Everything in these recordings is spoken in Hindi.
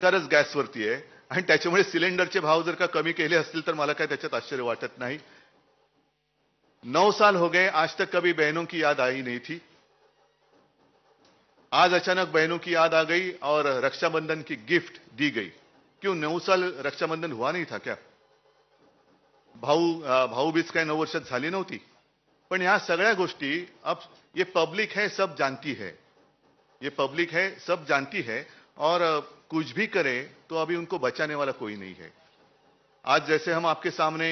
सरकारच गॅसवरती आहे आणि त्याच्यामुळे सिलेंडरचे भाव जर का कमी केले असतील तर मला काय त्याच्यात आश्चर्य वाटत नाही नऊ साल हो गए आज तक कभी बहनों की याद आई नहीं थी आज अचानक बहनों की याद आ गई और रक्षाबंधन की गिफ्ट दी गई क्यों नऊ साल रक्षाबंधन हुआ नहीं था क्या भाऊ भाऊ बीच काही नऊ वर्षात झाली नव्हती पण या सगळ्या गोष्टी अब ये पब्लिक है सब जानती है ये पब्लिक है सब जानती है और कुछ भी करें तो अभी उनको बचाने वाला कोई नहीं है आज जैसे हम आपके सामने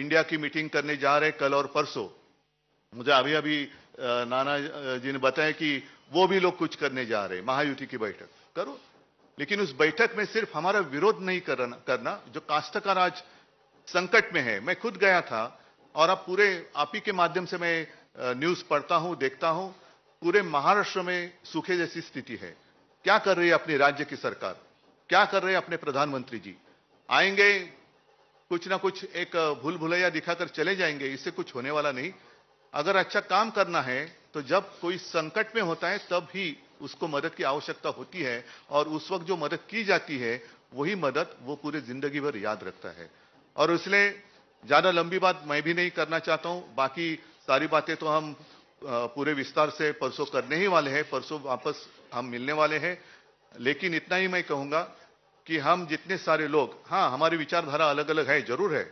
इंडिया की मीटिंग करने जा रहे कल और परसों मुझे अभी अभी नाना जी ने बताया कि वो भी लोग कुछ करने जा रहे महायुति की बैठक करो लेकिन उस बैठक में सिर्फ हमारा विरोध नहीं करना करना जो काश्तकार आज संकट में है मैं खुद गया था और अब पूरे आप ही के माध्यम से मैं न्यूज पढ़ता हूं देखता हूं पूरे महाराष्ट्र में सूखे जैसी स्थिति है क्या कर रही है अपने राज्य की सरकार क्या कर रहे हैं अपने प्रधानमंत्री जी आएंगे कुछ ना कुछ एक भूल भुलैया दिखाकर चले जाएंगे इससे कुछ होने वाला नहीं अगर अच्छा काम करना है तो जब कोई संकट में होता है तब ही उसको मदद की आवश्यकता होती है और उस वक्त जो मदद की जाती है वही मदद वो पूरे जिंदगी भर याद रखता है और इसलिए ज़्यादा लंबी बात मैं भी नहीं करना चाहता हूं बाकी सारी बातें तो हम पूरे विस्तार से परसों करने ही वाले हैं परसों वापस हम मिलने वाले हैं लेकिन इतना ही मैं कहूंगा कि हम जितने सारे लोग हाँ हमारी विचारधारा अलग अलग है जरूर है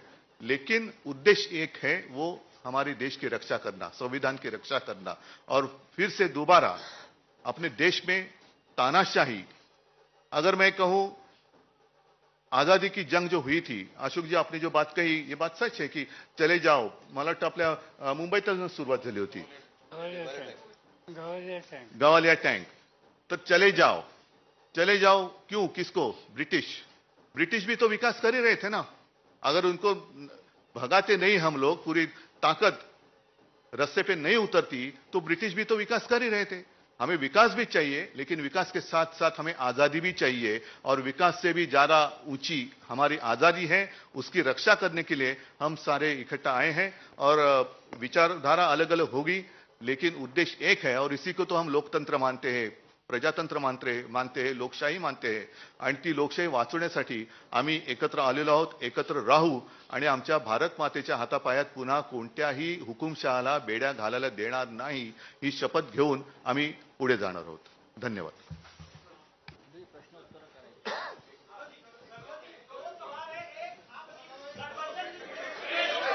लेकिन उद्देश्य एक है वो हमारे देश की रक्षा करना संविधान की रक्षा करना और फिर से दोबारा अपने देश में तानाशाही अगर मैं कहूं आजादी की जंग जो हुई थी अशोक जी आपने जो बात कही ये बात सच है कि चले जाओ मला अपने मुंबई तक शुरुआत होती गवालिया टैंक तो चले जाओ चले जाओ क्यों किसको ब्रिटिश ब्रिटिश भी तो विकास कर ही रहे थे ना अगर उनको भगाते नहीं हम लोग पूरी ताकत रस्ते पे नहीं उतरती तो ब्रिटिश भी तो विकास कर ही रहे थे हमें विकास भी चाहिए लेकिन विकास के साथ साथ हमें आज़ादी भी चाहिए और विकास से भी ज़्यादा ऊंची हमारी आज़ादी है उसकी रक्षा करने के लिए हम सारे इकट्ठा आए हैं और विचारधारा अलग अलग होगी लेकिन उद्देश्य एक है और इसी को तो हम लोकतंत्र मानते हैं प्रजातंत्र मानते मानते हैं लोकशाही मानते हैं आणि ती लोकशाही वाचवण्यासाठी आम्ही एकत्र आलेलो आहोत एकत्र राहू आणि आमच्या भारत मातेच्या हातापायात पुन्हा कोणत्याही हुकुमशहाला बेड्या घालायला देणार नाही ही शपथ घेऊन आम्ही पुढे जाणार आहोत धन्यवाद